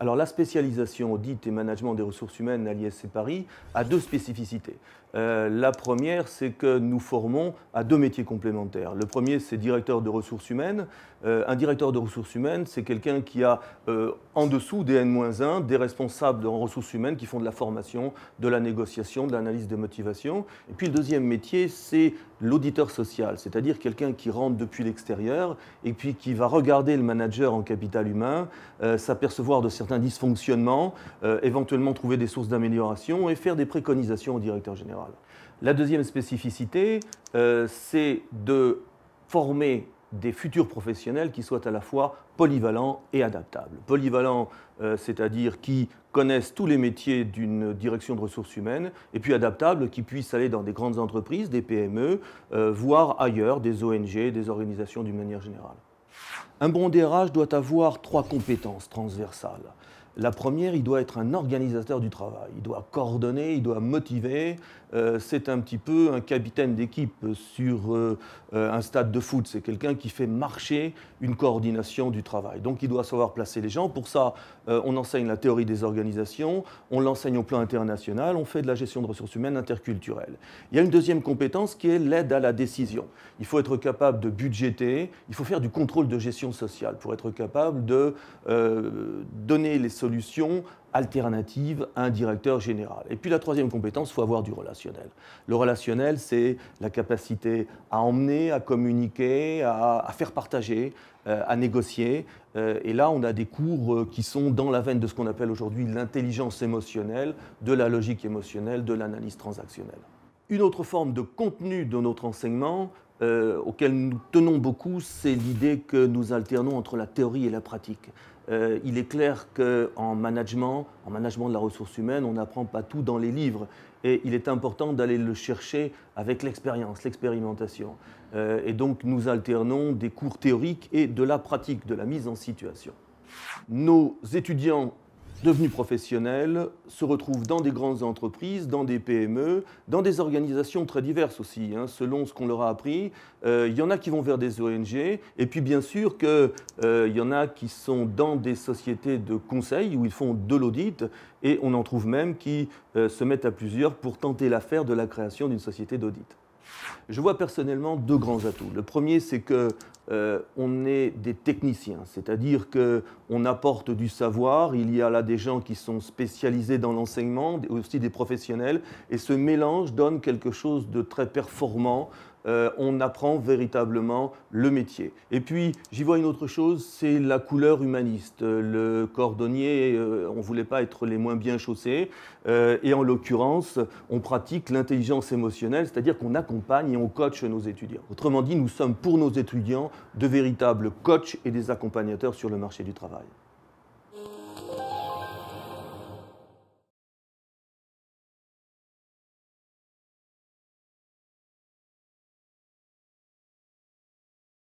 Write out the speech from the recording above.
Alors la spécialisation audit et management des ressources humaines à l'ISC Paris a deux spécificités. Euh, la première, c'est que nous formons à deux métiers complémentaires. Le premier, c'est directeur de ressources humaines. Euh, un directeur de ressources humaines, c'est quelqu'un qui a euh, en dessous des N-1 des responsables en ressources humaines qui font de la formation, de la négociation, de l'analyse de motivation. Et puis le deuxième métier, c'est l'auditeur social, c'est-à-dire quelqu'un qui rentre depuis l'extérieur et puis qui va regarder le manager en capital humain, euh, s'apercevoir de certains dysfonctionnements, euh, éventuellement trouver des sources d'amélioration et faire des préconisations au directeur général. La deuxième spécificité, euh, c'est de former des futurs professionnels qui soient à la fois polyvalents et adaptables. Polyvalents, euh, c'est-à-dire qui connaissent tous les métiers d'une direction de ressources humaines, et puis adaptables, qui puissent aller dans des grandes entreprises, des PME, euh, voire ailleurs, des ONG, des organisations d'une manière générale. Un bon DRH doit avoir trois compétences transversales. La première, il doit être un organisateur du travail. Il doit coordonner, il doit motiver. Euh, c'est un petit peu un capitaine d'équipe sur euh, un stade de foot. C'est quelqu'un qui fait marcher une coordination du travail. Donc il doit savoir placer les gens. Pour ça, euh, on enseigne la théorie des organisations, on l'enseigne au plan international, on fait de la gestion de ressources humaines interculturelles Il y a une deuxième compétence qui est l'aide à la décision. Il faut être capable de budgéter, il faut faire du contrôle de gestion sociale pour être capable de donner les solutions alternative à un directeur général. Et puis la troisième compétence, il faut avoir du relationnel. Le relationnel, c'est la capacité à emmener, à communiquer, à, faire partager, euh, à négocier. Euh, et là, on a des cours euh, qui sont dans la veine de ce qu'on appelle aujourd'hui l'intelligence émotionnelle, de la logique émotionnelle, de l'analyse transactionnelle. Une autre forme de contenu de notre enseignement, auquel nous tenons beaucoup, c'est l'idée que nous alternons entre la théorie et la pratique. Euh, il est clair qu'en management, en management de la ressource humaine, on n'apprend pas tout dans les livres. Et il est important d'aller le chercher avec l'expérience, l'expérimentation. Euh, et donc nous alternons des cours théoriques et de la pratique, de la mise en situation. Nos étudiants devenus professionnels, se retrouvent dans des grandes entreprises, dans des PME, dans des organisations très diverses aussi, hein. selon ce qu'on leur a appris. Il euh, y en a qui vont vers des ONG, et puis bien sûr qu'il euh, y en a qui sont dans des sociétés de conseil où ils font de l'audit, et on en trouve même qui euh, se mettent à plusieurs pour tenter l'affaire de la création d'une société d'audit. Je vois personnellement deux grands atouts. Le premier, c'est que euh, on est des techniciens, c'est-à-dire qu'on apporte du savoir, il y a là des gens qui sont spécialisés dans l'enseignement, aussi des professionnels, et ce mélange donne quelque chose de très performant, euh, on apprend véritablement le métier. Et puis, j'y vois une autre chose, c'est la couleur humaniste. Euh, le cordonnier, on ne voulait pas être les moins bien chaussés, et en l'occurrence, on pratique l'intelligence émotionnelle, c'est-à-dire qu'on accompagne et on coach nos étudiants. Autrement dit, nous sommes pour nos étudiants de véritables coachs et des accompagnateurs sur le marché du travail.